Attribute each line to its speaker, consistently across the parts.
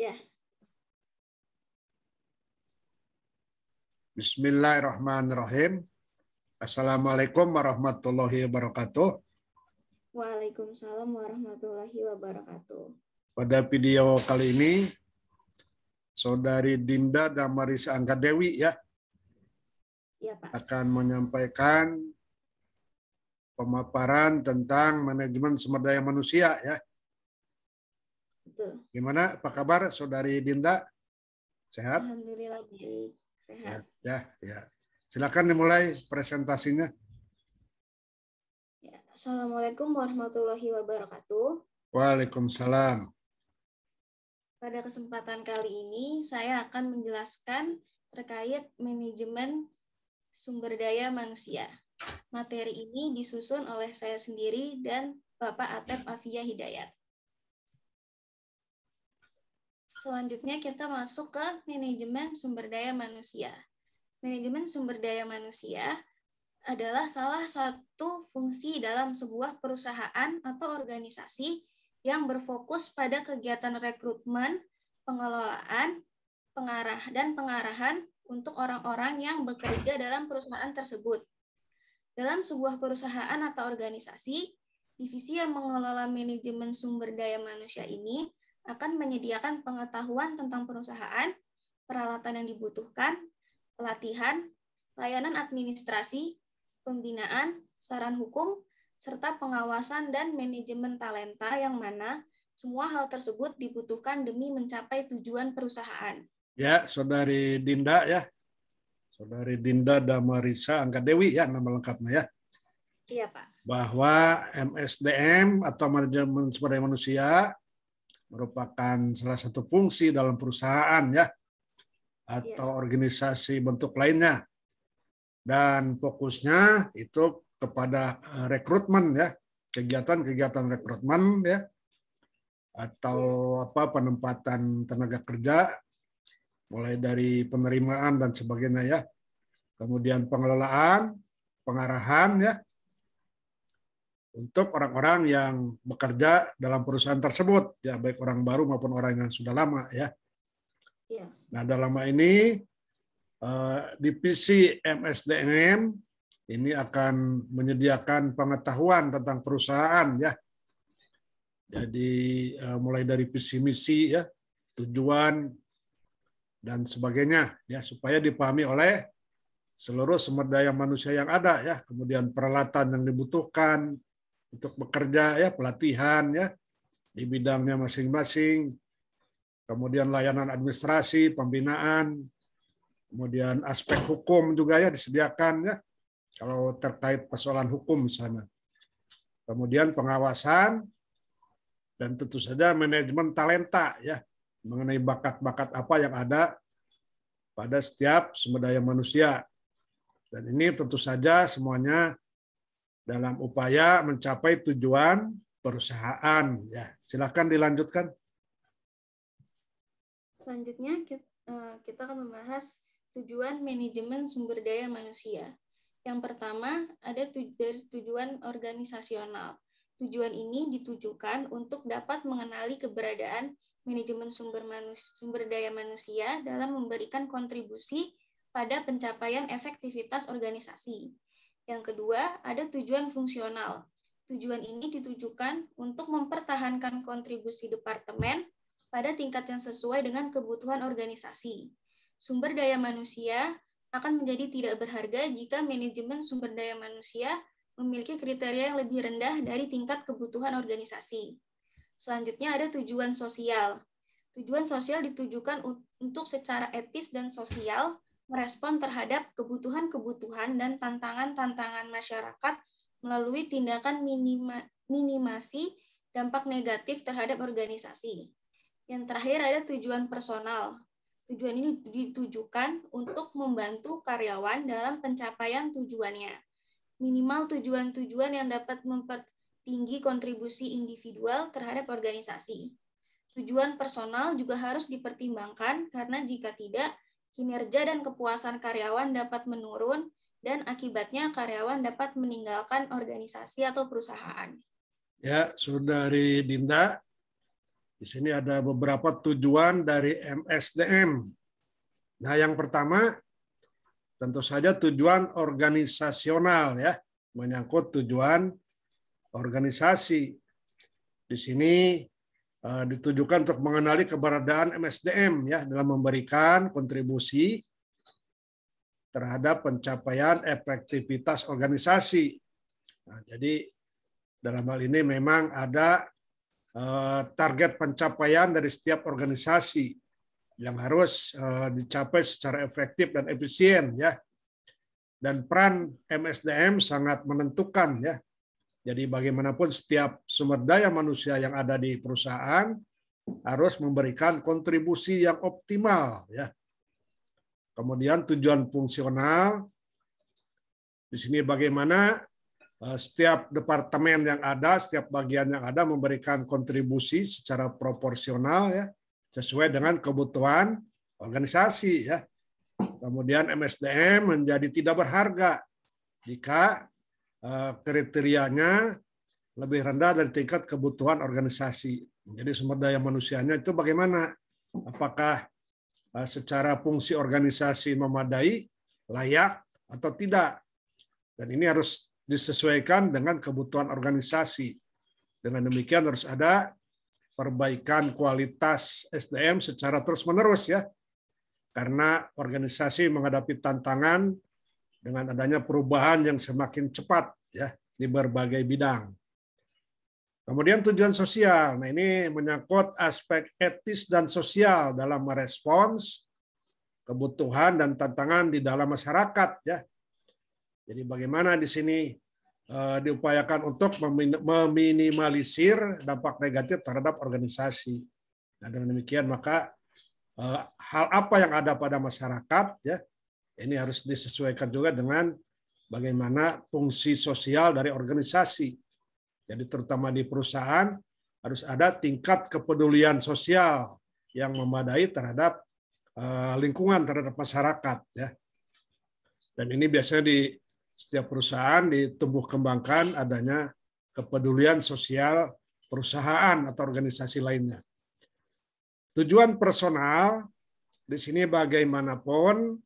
Speaker 1: Ya.
Speaker 2: Bismillahirrahmanirrahim. Assalamualaikum warahmatullahi wabarakatuh.
Speaker 1: Waalaikumsalam warahmatullahi wabarakatuh.
Speaker 2: Pada video kali ini, Saudari Dinda Damaris Angga Dewi ya, ya Pak. akan menyampaikan pemaparan tentang manajemen sumber daya manusia ya. Betul. Gimana? Apa kabar saudari Binda? Sehat?
Speaker 1: Alhamdulillah baik. Sehat.
Speaker 2: Ya, ya. Silakan dimulai presentasinya.
Speaker 1: Ya, Assalamualaikum warahmatullahi wabarakatuh.
Speaker 2: Waalaikumsalam.
Speaker 1: Pada kesempatan kali ini saya akan menjelaskan terkait manajemen sumber daya manusia. Materi ini disusun oleh saya sendiri dan Bapak Atep Afia Hidayat. Selanjutnya kita masuk ke manajemen sumber daya manusia. Manajemen sumber daya manusia adalah salah satu fungsi dalam sebuah perusahaan atau organisasi yang berfokus pada kegiatan rekrutmen, pengelolaan, pengarah dan pengarahan untuk orang-orang yang bekerja dalam perusahaan tersebut. Dalam sebuah perusahaan atau organisasi, divisi yang mengelola manajemen sumber daya manusia ini akan menyediakan pengetahuan tentang perusahaan, peralatan yang dibutuhkan, pelatihan, layanan administrasi, pembinaan, saran hukum, serta pengawasan dan manajemen talenta yang mana semua hal tersebut dibutuhkan demi mencapai tujuan perusahaan.
Speaker 2: Ya, Saudari Dinda ya. Saudari Dinda Damarisa Angkat Dewi ya nama lengkapnya ya. Iya, Pak. Bahwa MSDM atau manajemen sumber daya manusia merupakan salah satu fungsi dalam perusahaan ya atau iya. organisasi bentuk lainnya dan fokusnya itu kepada eh, rekrutmen ya kegiatan-kegiatan rekrutmen ya atau apa penempatan tenaga kerja mulai dari penerimaan dan sebagainya ya kemudian pengelolaan pengarahan ya untuk orang-orang yang bekerja dalam perusahaan tersebut ya baik orang baru maupun orang yang sudah lama ya. Iya. Nah dalam hal ini eh, divisi MSDM ini akan menyediakan pengetahuan tentang perusahaan ya. Jadi eh, mulai dari visi misi ya, tujuan dan sebagainya ya supaya dipahami oleh seluruh sumber daya manusia yang ada ya, kemudian peralatan yang dibutuhkan, untuk bekerja ya pelatihan ya di bidangnya masing-masing kemudian layanan administrasi pembinaan kemudian aspek hukum juga ya disediakan ya kalau terkait persoalan hukum misalnya kemudian pengawasan dan tentu saja manajemen talenta ya mengenai bakat-bakat apa yang ada pada setiap sumber daya manusia dan ini tentu saja semuanya dalam upaya mencapai tujuan perusahaan. Ya, silakan dilanjutkan.
Speaker 1: Selanjutnya eh, kita akan membahas tujuan manajemen sumber daya manusia. Yang pertama, ada tujuan organisasional. Tujuan ini ditujukan untuk dapat mengenali keberadaan manajemen sumber, manusia, sumber daya manusia dalam memberikan kontribusi pada pencapaian efektivitas organisasi. Yang kedua, ada tujuan fungsional. Tujuan ini ditujukan untuk mempertahankan kontribusi departemen pada tingkat yang sesuai dengan kebutuhan organisasi. Sumber daya manusia akan menjadi tidak berharga jika manajemen sumber daya manusia memiliki kriteria yang lebih rendah dari tingkat kebutuhan organisasi. Selanjutnya ada tujuan sosial. Tujuan sosial ditujukan untuk secara etis dan sosial merespon terhadap kebutuhan-kebutuhan dan tantangan-tantangan masyarakat melalui tindakan minima, minimasi dampak negatif terhadap organisasi. Yang terakhir ada tujuan personal. Tujuan ini ditujukan untuk membantu karyawan dalam pencapaian tujuannya. Minimal tujuan-tujuan yang dapat mempertinggi kontribusi individual terhadap organisasi. Tujuan personal juga harus dipertimbangkan karena jika tidak, kinerja dan kepuasan karyawan dapat menurun, dan akibatnya karyawan dapat meninggalkan organisasi atau perusahaan.
Speaker 2: Ya, saudari Dinda. Di sini ada beberapa tujuan dari MSDM. Nah, yang pertama tentu saja tujuan organisasional ya, menyangkut tujuan organisasi. Di sini Eh, ditujukan untuk mengenali keberadaan MSDM ya dalam memberikan kontribusi terhadap pencapaian efektivitas organisasi. Nah, jadi dalam hal ini memang ada eh, target pencapaian dari setiap organisasi yang harus eh, dicapai secara efektif dan efisien ya. Dan peran MSDM sangat menentukan ya jadi bagaimanapun setiap sumber daya manusia yang ada di perusahaan harus memberikan kontribusi yang optimal ya. Kemudian tujuan fungsional di sini bagaimana eh, setiap departemen yang ada, setiap bagian yang ada memberikan kontribusi secara proporsional ya, sesuai dengan kebutuhan organisasi ya. Kemudian MSDM menjadi tidak berharga jika Eh, kriterianya lebih rendah dari tingkat kebutuhan organisasi. Jadi sumber daya manusianya itu bagaimana? Apakah eh, secara fungsi organisasi memadai, layak atau tidak? Dan ini harus disesuaikan dengan kebutuhan organisasi. Dengan demikian harus ada perbaikan kualitas SDM secara terus-menerus ya. Karena organisasi menghadapi tantangan dengan adanya perubahan yang semakin cepat ya di berbagai bidang. Kemudian tujuan sosial. Nah, ini menyangkut aspek etis dan sosial dalam merespons kebutuhan dan tantangan di dalam masyarakat ya. Jadi bagaimana di sini uh, diupayakan untuk meminimalisir dampak negatif terhadap organisasi. Nah, dengan demikian maka uh, hal apa yang ada pada masyarakat ya ini harus disesuaikan juga dengan bagaimana fungsi sosial dari organisasi. Jadi terutama di perusahaan harus ada tingkat kepedulian sosial yang memadai terhadap eh, lingkungan terhadap masyarakat ya. Dan ini biasanya di setiap perusahaan ditumbuh kembangkan adanya kepedulian sosial perusahaan atau organisasi lainnya. Tujuan personal di sini bagaimanapun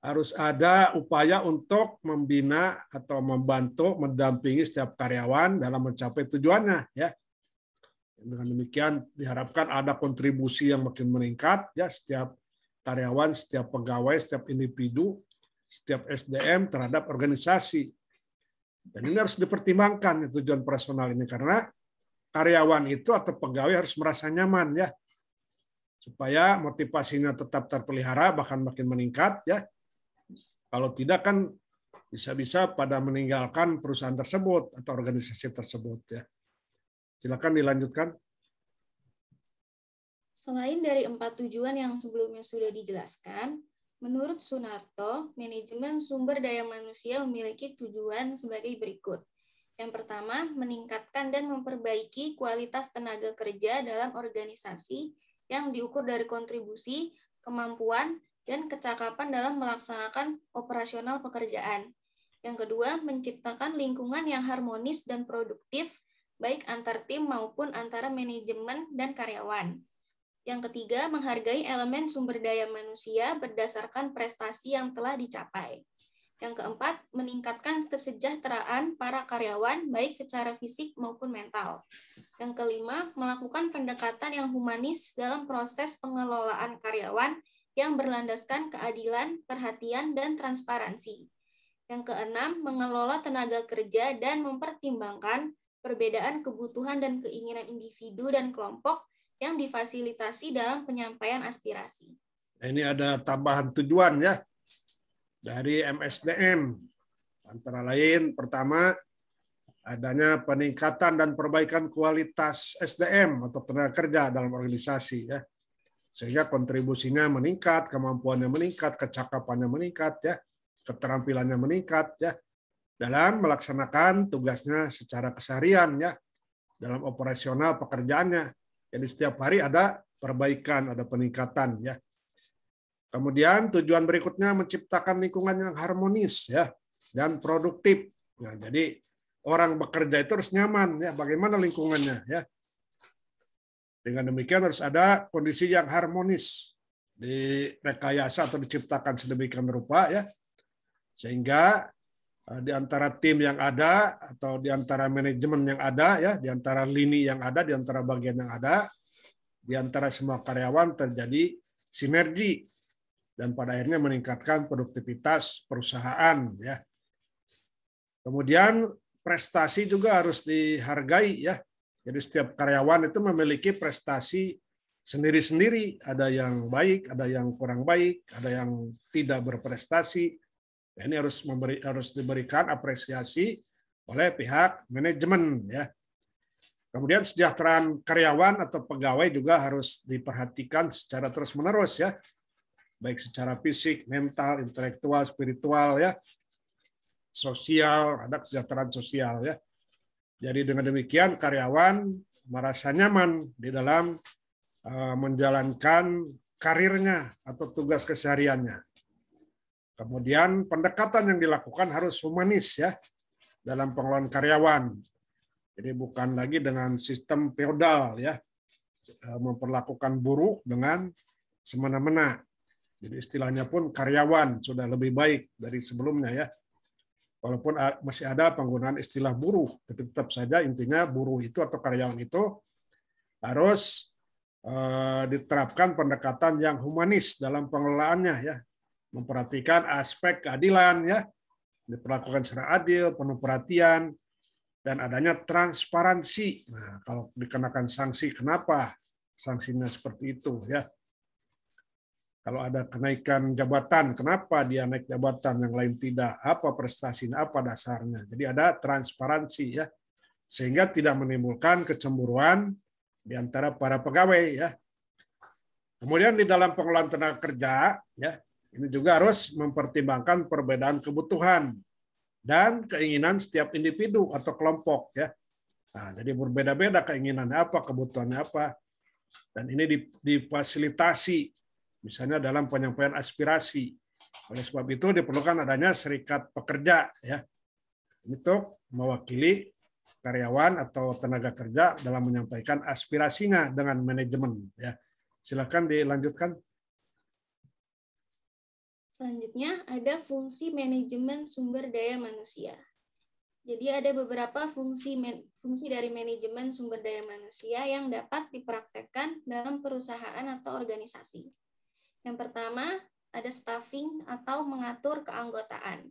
Speaker 2: harus ada upaya untuk membina atau membantu mendampingi setiap karyawan dalam mencapai tujuannya ya dengan demikian diharapkan ada kontribusi yang makin meningkat ya setiap karyawan setiap pegawai setiap individu setiap SDM terhadap organisasi dan ini harus dipertimbangkan ya, tujuan personal ini karena karyawan itu atau pegawai harus merasa nyaman ya supaya motivasinya tetap terpelihara bahkan makin meningkat ya kalau tidak kan bisa-bisa pada meninggalkan perusahaan tersebut atau organisasi tersebut ya. Silakan dilanjutkan.
Speaker 1: Selain dari empat tujuan yang sebelumnya sudah dijelaskan, menurut Sunarto, manajemen sumber daya manusia memiliki tujuan sebagai berikut. Yang pertama, meningkatkan dan memperbaiki kualitas tenaga kerja dalam organisasi yang diukur dari kontribusi, kemampuan, dan kecakapan dalam melaksanakan operasional pekerjaan. Yang kedua, menciptakan lingkungan yang harmonis dan produktif, baik antar tim maupun antara manajemen dan karyawan. Yang ketiga, menghargai elemen sumber daya manusia berdasarkan prestasi yang telah dicapai. Yang keempat, meningkatkan kesejahteraan para karyawan baik secara fisik maupun mental. Yang kelima, melakukan pendekatan yang humanis dalam proses pengelolaan karyawan yang berlandaskan keadilan, perhatian, dan transparansi. Yang keenam, mengelola tenaga kerja dan mempertimbangkan perbedaan kebutuhan dan keinginan individu dan kelompok yang difasilitasi dalam penyampaian aspirasi.
Speaker 2: Nah, ini ada tambahan tujuan ya dari MSDM. Antara lain, pertama, adanya peningkatan dan perbaikan kualitas SDM atau tenaga kerja dalam organisasi ya sehingga kontribusinya meningkat, kemampuannya meningkat, kecakapannya meningkat, ya, keterampilannya meningkat, ya, dalam melaksanakan tugasnya secara keseharian, ya, dalam operasional pekerjaannya. Jadi setiap hari ada perbaikan, ada peningkatan, ya. Kemudian tujuan berikutnya menciptakan lingkungan yang harmonis, ya, dan produktif. Nah, jadi orang bekerja itu harus nyaman, ya. Bagaimana lingkungannya, ya dengan demikian harus ada kondisi yang harmonis di rekayasa atau diciptakan sedemikian rupa ya sehingga eh, di antara tim yang ada atau di antara manajemen yang ada ya di antara lini yang ada di antara bagian yang ada di antara semua karyawan terjadi sinergi dan pada akhirnya meningkatkan produktivitas perusahaan ya kemudian prestasi juga harus dihargai ya jadi setiap karyawan itu memiliki prestasi sendiri-sendiri. Ada yang baik, ada yang kurang baik, ada yang tidak berprestasi. Nah, ini harus memberi harus diberikan apresiasi oleh pihak manajemen ya. Kemudian kesejahteraan karyawan atau pegawai juga harus diperhatikan secara terus-menerus ya. Baik secara fisik, mental, intelektual, spiritual ya. Sosial, ada kesejahteraan sosial ya. Jadi dengan demikian karyawan merasa nyaman di dalam eh, menjalankan karirnya atau tugas kesehariannya. Kemudian pendekatan yang dilakukan harus humanis ya dalam pengelolaan karyawan. Jadi bukan lagi dengan sistem feodal ya eh, memperlakukan buruk dengan semena-mena. Jadi istilahnya pun karyawan sudah lebih baik dari sebelumnya ya. Walaupun masih ada penggunaan istilah buruh, tapi tetap saja intinya buruh itu atau karyawan itu harus eh, diterapkan pendekatan yang humanis dalam pengelolaannya ya memperhatikan aspek keadilan ya diperlakukan secara adil penuh perhatian dan adanya transparansi nah kalau dikenakan sanksi kenapa sanksinya seperti itu ya kalau ada kenaikan jabatan, kenapa dia naik jabatan, yang lain tidak? Apa prestasinya, apa dasarnya? Jadi ada transparansi ya, sehingga tidak menimbulkan kecemburuan di antara para pegawai ya. Kemudian di dalam pengelolaan tenaga kerja ya, ini juga harus mempertimbangkan perbedaan kebutuhan dan keinginan setiap individu atau kelompok ya. Nah, jadi berbeda-beda keinginannya apa, kebutuhannya apa. Dan ini difasilitasi misalnya dalam penyampaian aspirasi. Oleh sebab itu diperlukan adanya serikat pekerja ya untuk mewakili karyawan atau tenaga kerja dalam menyampaikan aspirasinya dengan manajemen ya. Silakan dilanjutkan.
Speaker 1: Selanjutnya ada fungsi manajemen sumber daya manusia. Jadi ada beberapa fungsi fungsi dari manajemen sumber daya manusia yang dapat dipraktekkan dalam perusahaan atau organisasi. Yang pertama, ada staffing atau mengatur keanggotaan.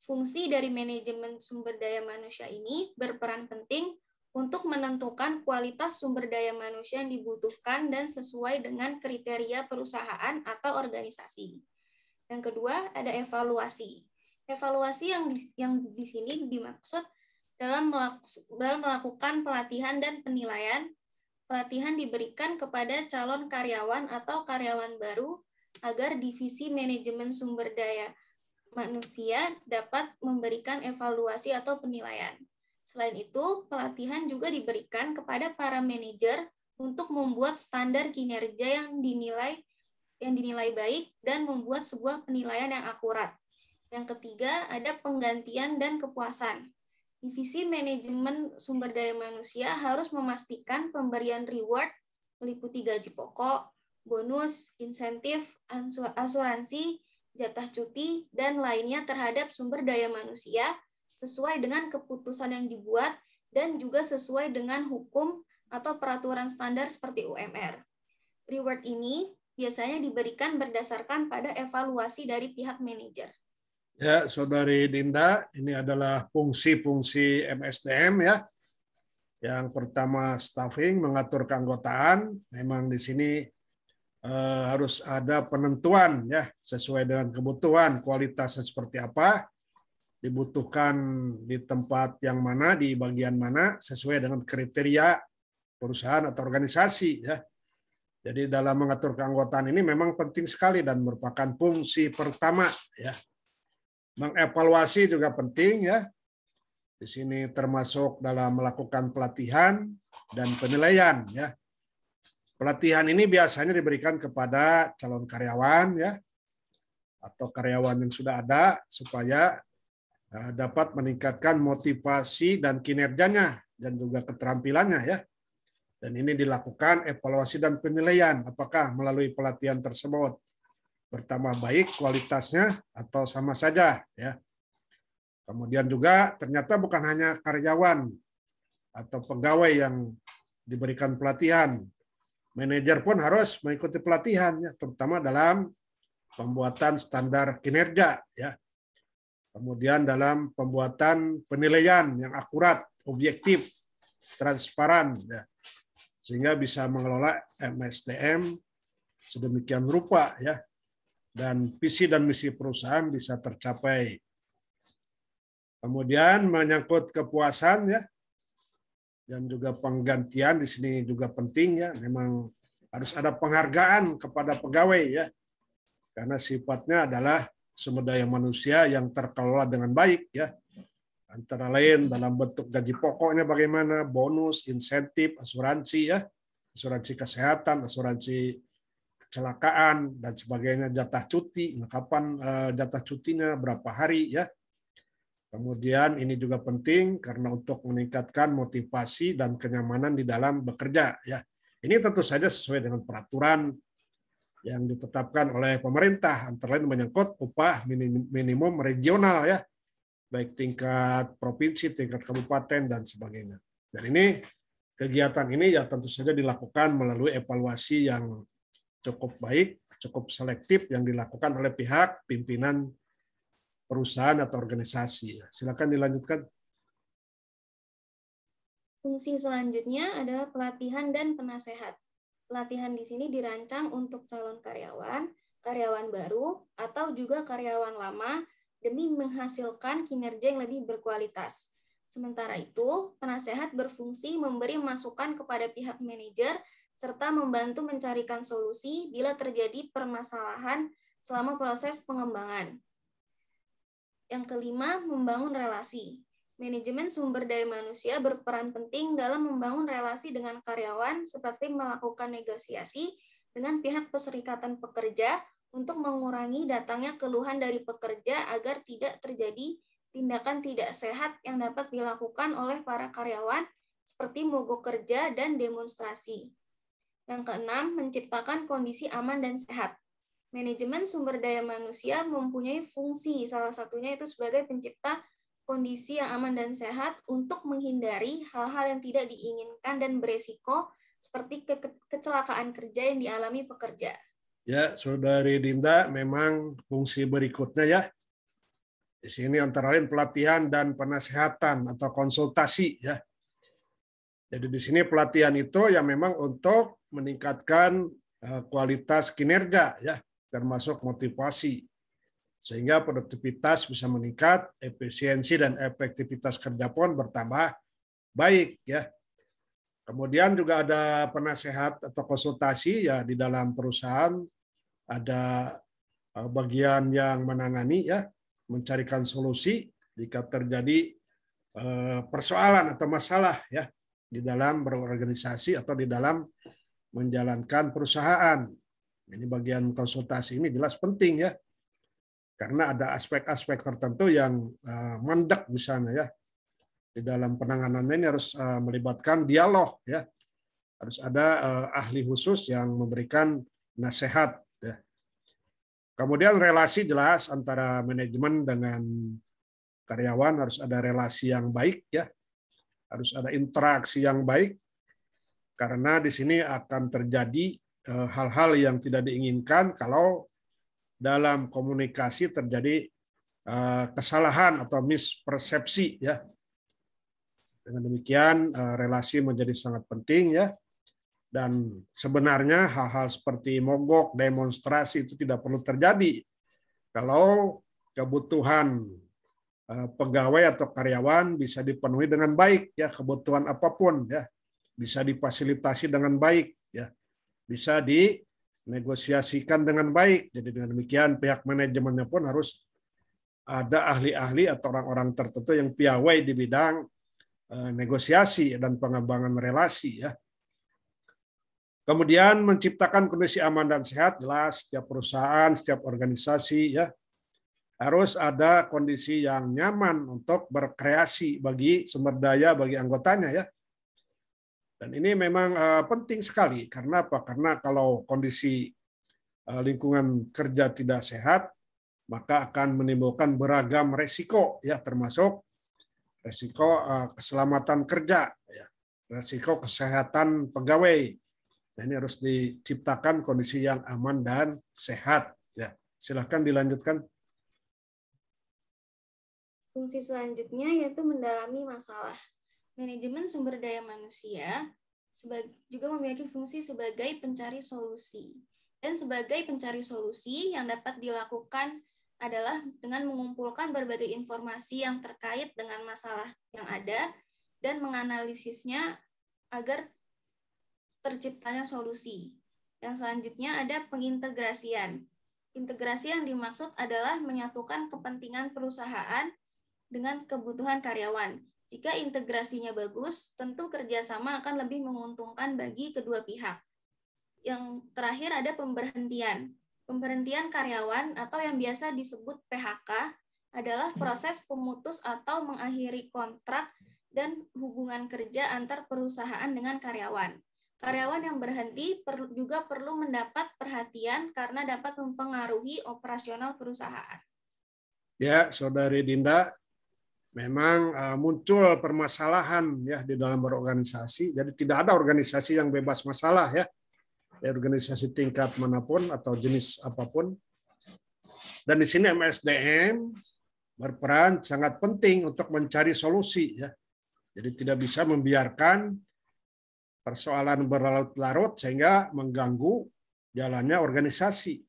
Speaker 1: Fungsi dari manajemen sumber daya manusia ini berperan penting untuk menentukan kualitas sumber daya manusia yang dibutuhkan dan sesuai dengan kriteria perusahaan atau organisasi. Yang kedua, ada evaluasi. Evaluasi yang di, yang di sini dimaksud dalam, melakukan pelatihan dan penilaian pelatihan diberikan kepada calon karyawan atau karyawan baru agar divisi manajemen sumber daya manusia dapat memberikan evaluasi atau penilaian. Selain itu, pelatihan juga diberikan kepada para manajer untuk membuat standar kinerja yang dinilai yang dinilai baik dan membuat sebuah penilaian yang akurat. Yang ketiga, ada penggantian dan kepuasan. Divisi Manajemen Sumber Daya Manusia harus memastikan pemberian reward meliputi gaji pokok, bonus, insentif, asuransi, jatah cuti, dan lainnya terhadap sumber daya manusia sesuai dengan keputusan yang dibuat dan juga sesuai dengan hukum atau peraturan standar seperti UMR. Reward ini biasanya diberikan berdasarkan pada evaluasi dari pihak manajer.
Speaker 2: Ya, Saudari Dinda, ini adalah fungsi-fungsi MSDM ya. Yang pertama staffing mengatur keanggotaan, memang di sini eh, harus ada penentuan ya sesuai dengan kebutuhan, kualitasnya seperti apa, dibutuhkan di tempat yang mana, di bagian mana sesuai dengan kriteria perusahaan atau organisasi ya. Jadi dalam mengatur keanggotaan ini memang penting sekali dan merupakan fungsi pertama ya Mengevaluasi juga penting ya. Di sini termasuk dalam melakukan pelatihan dan penilaian ya. Pelatihan ini biasanya diberikan kepada calon karyawan ya atau karyawan yang sudah ada supaya eh, dapat meningkatkan motivasi dan kinerjanya dan juga keterampilannya ya. Dan ini dilakukan evaluasi dan penilaian apakah melalui pelatihan tersebut bertambah baik kualitasnya atau sama saja ya. Kemudian juga ternyata bukan hanya karyawan atau pegawai yang diberikan pelatihan. Manajer pun harus mengikuti pelatihan ya terutama dalam pembuatan standar kinerja ya. Kemudian dalam pembuatan penilaian yang akurat, objektif, transparan ya. Sehingga bisa mengelola MSDM sedemikian rupa ya dan visi dan misi perusahaan bisa tercapai. Kemudian menyangkut kepuasan ya dan juga penggantian di sini juga penting ya. Memang harus ada penghargaan kepada pegawai ya. Karena sifatnya adalah sumber daya manusia yang terkelola dengan baik ya. Antara lain dalam bentuk gaji pokoknya bagaimana, bonus, insentif, asuransi ya, asuransi kesehatan, asuransi kecelakaan dan sebagainya, jatah cuti, kapan eh, jatah cutinya, berapa hari ya. Kemudian ini juga penting karena untuk meningkatkan motivasi dan kenyamanan di dalam bekerja ya. Ini tentu saja sesuai dengan peraturan yang ditetapkan oleh pemerintah antara lain menyangkut upah minimum regional ya baik tingkat provinsi, tingkat kabupaten dan sebagainya. Dan ini kegiatan ini ya tentu saja dilakukan melalui evaluasi yang cukup baik, cukup selektif yang dilakukan oleh pihak pimpinan perusahaan atau organisasi. Silakan dilanjutkan.
Speaker 1: Fungsi selanjutnya adalah pelatihan dan penasehat. Pelatihan di sini dirancang untuk calon karyawan, karyawan baru, atau juga karyawan lama demi menghasilkan kinerja yang lebih berkualitas. Sementara itu, penasehat berfungsi memberi masukan kepada pihak manajer serta membantu mencarikan solusi bila terjadi permasalahan selama proses pengembangan. Yang kelima, membangun relasi. Manajemen sumber daya manusia berperan penting dalam membangun relasi dengan karyawan seperti melakukan negosiasi dengan pihak perserikatan pekerja untuk mengurangi datangnya keluhan dari pekerja agar tidak terjadi tindakan tidak sehat yang dapat dilakukan oleh para karyawan seperti mogok kerja dan demonstrasi. Yang keenam, menciptakan kondisi aman dan sehat. Manajemen sumber daya manusia mempunyai fungsi, salah satunya itu sebagai pencipta kondisi yang aman dan sehat untuk menghindari hal-hal yang tidak diinginkan dan beresiko seperti ke kecelakaan kerja yang dialami pekerja.
Speaker 2: Ya, Saudari Dinda, memang fungsi berikutnya ya. Di sini antara lain pelatihan dan penasehatan atau konsultasi ya. Jadi di sini pelatihan itu ya memang untuk meningkatkan eh, kualitas kinerja ya termasuk motivasi sehingga produktivitas bisa meningkat, efisiensi dan efektivitas kerja pun bertambah baik ya. Kemudian juga ada penasehat atau konsultasi ya di dalam perusahaan ada eh, bagian yang menangani ya mencarikan solusi jika terjadi eh, persoalan atau masalah ya di dalam berorganisasi atau di dalam menjalankan perusahaan. Ini bagian konsultasi ini jelas penting ya. Karena ada aspek-aspek tertentu yang eh, mandek misalnya ya. Di dalam penanganannya ini harus eh, melibatkan dialog ya. Harus ada eh, ahli khusus yang memberikan nasihat ya. Kemudian relasi jelas antara manajemen dengan karyawan harus ada relasi yang baik ya harus ada interaksi yang baik karena di sini akan terjadi eh, hal-hal yang tidak diinginkan kalau dalam komunikasi terjadi eh, kesalahan atau mispersepsi ya. Dengan demikian eh, relasi menjadi sangat penting ya. Dan sebenarnya hal-hal seperti mogok, demonstrasi itu tidak perlu terjadi kalau kebutuhan pegawai atau karyawan bisa dipenuhi dengan baik ya kebutuhan apapun ya bisa difasilitasi dengan baik ya bisa dinegosiasikan dengan baik jadi dengan demikian pihak manajemennya pun harus ada ahli-ahli atau orang-orang tertentu yang piawai di bidang eh, negosiasi dan pengembangan relasi ya kemudian menciptakan kondisi aman dan sehat jelas setiap perusahaan setiap organisasi ya harus ada kondisi yang nyaman untuk berkreasi bagi sumber daya bagi anggotanya ya dan ini memang uh, penting sekali karena apa? Karena kalau kondisi uh, lingkungan kerja tidak sehat, maka akan menimbulkan beragam resiko ya termasuk resiko uh, keselamatan kerja ya, resiko kesehatan pegawai. Nah, ini harus diciptakan kondisi yang aman dan sehat ya. Silahkan dilanjutkan.
Speaker 1: Fungsi selanjutnya yaitu mendalami masalah manajemen sumber daya manusia juga memiliki fungsi sebagai pencari solusi. Dan sebagai pencari solusi yang dapat dilakukan adalah dengan mengumpulkan berbagai informasi yang terkait dengan masalah yang ada dan menganalisisnya agar terciptanya solusi. Yang selanjutnya ada pengintegrasian. Integrasi yang dimaksud adalah menyatukan kepentingan perusahaan dengan kebutuhan karyawan. Jika integrasinya bagus, tentu kerjasama akan lebih menguntungkan bagi kedua pihak. Yang terakhir ada pemberhentian. Pemberhentian karyawan atau yang biasa disebut PHK adalah proses pemutus atau mengakhiri kontrak dan hubungan kerja antar perusahaan dengan karyawan. Karyawan yang berhenti juga perlu mendapat perhatian karena dapat mempengaruhi operasional perusahaan.
Speaker 2: Ya, Saudari Dinda, memang eh, muncul permasalahan ya di dalam berorganisasi. Jadi tidak ada organisasi yang bebas masalah ya. ya organisasi tingkat manapun atau jenis apapun. Dan di sini MSDM berperan sangat penting untuk mencari solusi ya. Jadi tidak bisa membiarkan persoalan berlarut-larut sehingga mengganggu jalannya organisasi.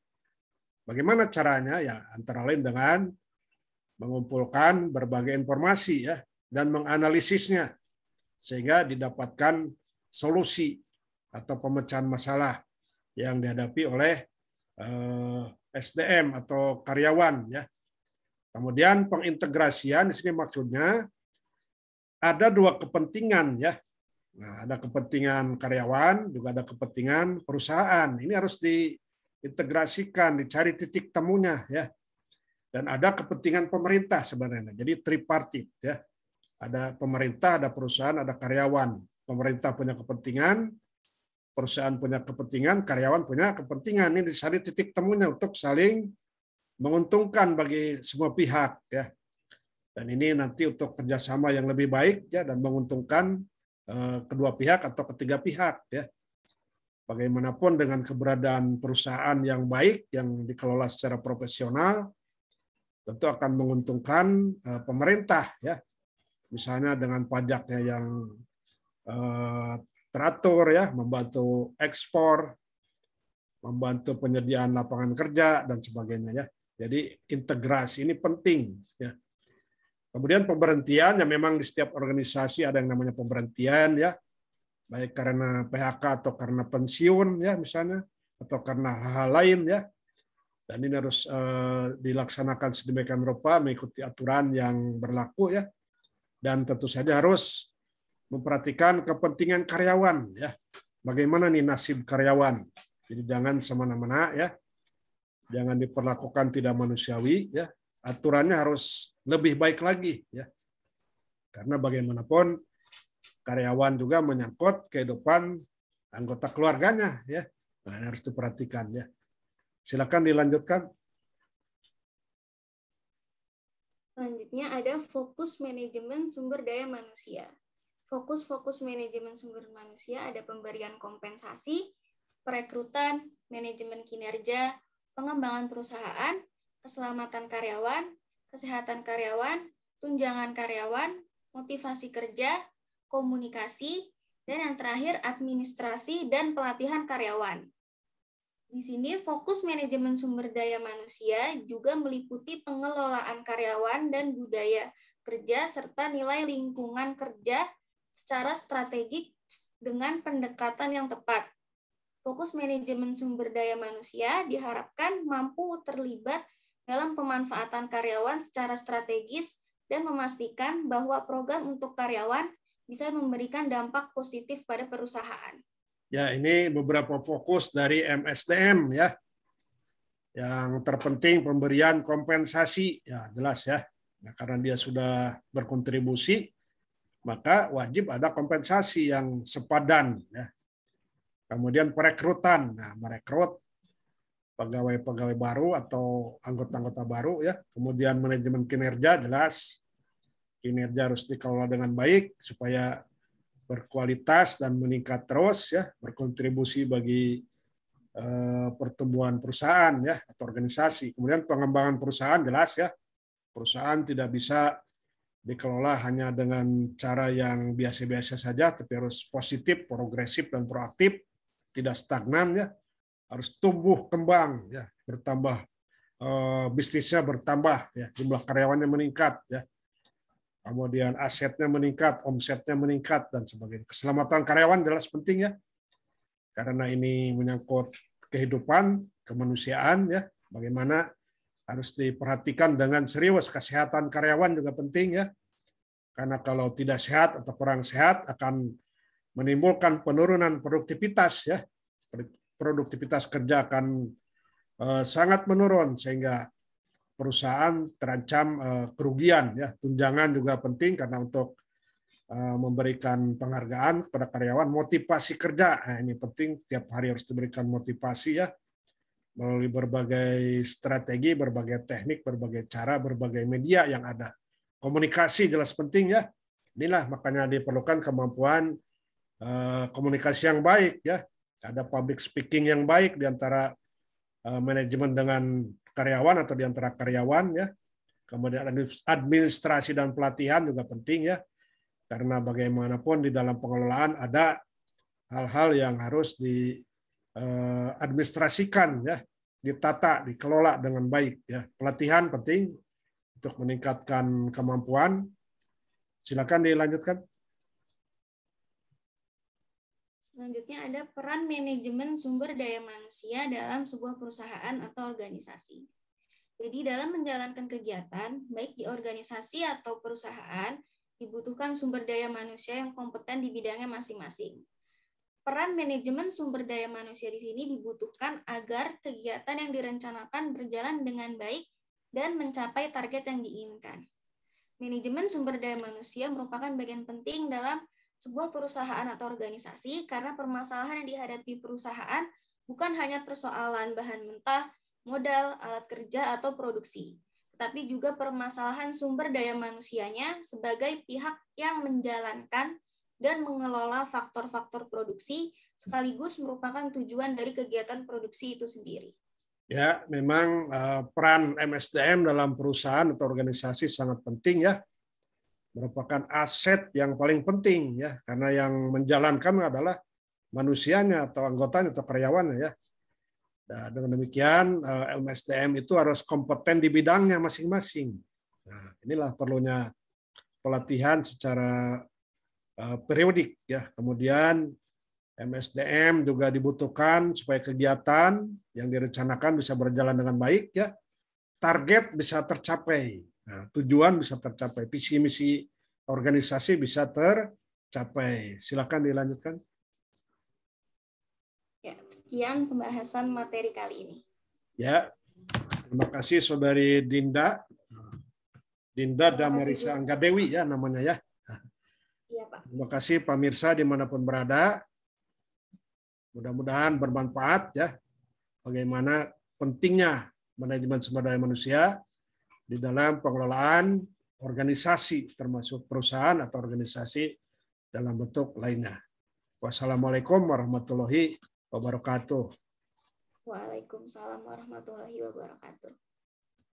Speaker 2: Bagaimana caranya? Ya antara lain dengan mengumpulkan berbagai informasi ya dan menganalisisnya sehingga didapatkan solusi atau pemecahan masalah yang dihadapi oleh eh, SDM atau karyawan ya. Kemudian pengintegrasian di sini maksudnya ada dua kepentingan ya. Nah, ada kepentingan karyawan, juga ada kepentingan perusahaan. Ini harus diintegrasikan, dicari titik temunya ya dan ada kepentingan pemerintah sebenarnya. Jadi tripartit ya. Ada pemerintah, ada perusahaan, ada karyawan. Pemerintah punya kepentingan, perusahaan punya kepentingan, karyawan punya kepentingan. Ini disari titik temunya untuk saling menguntungkan bagi semua pihak ya. Dan ini nanti untuk kerjasama yang lebih baik ya dan menguntungkan eh, kedua pihak atau ketiga pihak ya. Bagaimanapun dengan keberadaan perusahaan yang baik yang dikelola secara profesional, tentu akan menguntungkan eh, pemerintah ya misalnya dengan pajaknya yang eh, teratur ya membantu ekspor membantu penyediaan lapangan kerja dan sebagainya ya jadi integrasi ini penting ya kemudian pemberhentian ya memang di setiap organisasi ada yang namanya pemberhentian ya baik karena PHK atau karena pensiun ya misalnya atau karena hal-hal lain ya dan ini harus uh, dilaksanakan sedemikian rupa mengikuti aturan yang berlaku ya dan tentu saja harus memperhatikan kepentingan karyawan ya bagaimana nih nasib karyawan jadi jangan semena-mena ya jangan diperlakukan tidak manusiawi ya aturannya harus lebih baik lagi ya karena bagaimanapun karyawan juga menyangkut kehidupan anggota keluarganya ya nah, harus diperhatikan ya Silakan dilanjutkan.
Speaker 1: Selanjutnya ada fokus manajemen sumber daya manusia. Fokus-fokus manajemen sumber manusia ada pemberian kompensasi, perekrutan, manajemen kinerja, pengembangan perusahaan, keselamatan karyawan, kesehatan karyawan, tunjangan karyawan, motivasi kerja, komunikasi, dan yang terakhir administrasi dan pelatihan karyawan. Di sini fokus manajemen sumber daya manusia juga meliputi pengelolaan karyawan dan budaya kerja serta nilai lingkungan kerja secara strategik dengan pendekatan yang tepat. Fokus manajemen sumber daya manusia diharapkan mampu terlibat dalam pemanfaatan karyawan secara strategis dan memastikan bahwa program untuk karyawan bisa memberikan dampak positif pada perusahaan.
Speaker 2: Ya, ini beberapa fokus dari MSDM ya. Yang terpenting pemberian kompensasi, ya jelas ya. Nah, karena dia sudah berkontribusi, maka wajib ada kompensasi yang sepadan ya. Kemudian perekrutan, nah merekrut pegawai-pegawai baru atau anggota-anggota baru ya. Kemudian manajemen kinerja jelas kinerja harus dikelola dengan baik supaya berkualitas dan meningkat terus ya berkontribusi bagi eh, pertumbuhan perusahaan ya atau organisasi kemudian pengembangan perusahaan jelas ya perusahaan tidak bisa dikelola hanya dengan cara yang biasa-biasa saja tapi harus positif progresif dan proaktif tidak stagnan ya harus tumbuh kembang ya bertambah eh, bisnisnya bertambah ya jumlah karyawannya meningkat ya kemudian asetnya meningkat, omsetnya meningkat, dan sebagainya. Keselamatan karyawan jelas penting ya, karena ini menyangkut kehidupan, kemanusiaan ya, bagaimana harus diperhatikan dengan serius kesehatan karyawan juga penting ya, karena kalau tidak sehat atau kurang sehat akan menimbulkan penurunan produktivitas ya, produktivitas kerja akan eh, sangat menurun sehingga perusahaan terancam eh, kerugian ya tunjangan juga penting karena untuk eh, memberikan penghargaan kepada karyawan motivasi kerja nah, ini penting tiap hari harus diberikan motivasi ya melalui berbagai strategi berbagai teknik berbagai cara berbagai media yang ada komunikasi jelas penting ya inilah makanya diperlukan kemampuan eh, komunikasi yang baik ya ada public speaking yang baik diantara manajemen dengan karyawan atau di antara karyawan ya. Kemudian administrasi dan pelatihan juga penting ya. Karena bagaimanapun di dalam pengelolaan ada hal-hal yang harus diadministrasikan eh, ya, ditata, dikelola dengan baik ya. Pelatihan penting untuk meningkatkan kemampuan. Silakan dilanjutkan.
Speaker 1: Selanjutnya ada peran manajemen sumber daya manusia dalam sebuah perusahaan atau organisasi. Jadi dalam menjalankan kegiatan, baik di organisasi atau perusahaan, dibutuhkan sumber daya manusia yang kompeten di bidangnya masing-masing. Peran manajemen sumber daya manusia di sini dibutuhkan agar kegiatan yang direncanakan berjalan dengan baik dan mencapai target yang diinginkan. Manajemen sumber daya manusia merupakan bagian penting dalam sebuah perusahaan atau organisasi karena permasalahan yang dihadapi perusahaan bukan hanya persoalan bahan mentah, modal, alat kerja, atau produksi, tetapi juga permasalahan sumber daya manusianya sebagai pihak yang menjalankan dan mengelola faktor-faktor produksi sekaligus merupakan tujuan dari kegiatan produksi itu sendiri.
Speaker 2: Ya, memang eh, peran MSDM dalam perusahaan atau organisasi sangat penting ya merupakan aset yang paling penting ya karena yang menjalankan adalah manusianya atau anggotanya atau karyawannya ya. Nah, dengan demikian eh, LMSDM itu harus kompeten di bidangnya masing-masing. Nah, inilah perlunya pelatihan secara eh, periodik ya. Kemudian MSDM juga dibutuhkan supaya kegiatan yang direncanakan bisa berjalan dengan baik ya. Target bisa tercapai Nah, tujuan bisa tercapai, visi misi organisasi bisa tercapai. Silakan dilanjutkan.
Speaker 1: Ya, sekian pembahasan materi kali ini.
Speaker 2: Ya, terima kasih saudari Dinda. Dinda Damarisa Anggadewi ya namanya ya. Iya, Pak. Terima kasih pemirsa dimanapun berada. Mudah-mudahan bermanfaat ya. Bagaimana pentingnya manajemen sumber daya manusia di dalam pengelolaan organisasi termasuk perusahaan atau organisasi dalam bentuk lainnya. Wassalamualaikum warahmatullahi wabarakatuh.
Speaker 1: Waalaikumsalam warahmatullahi wabarakatuh.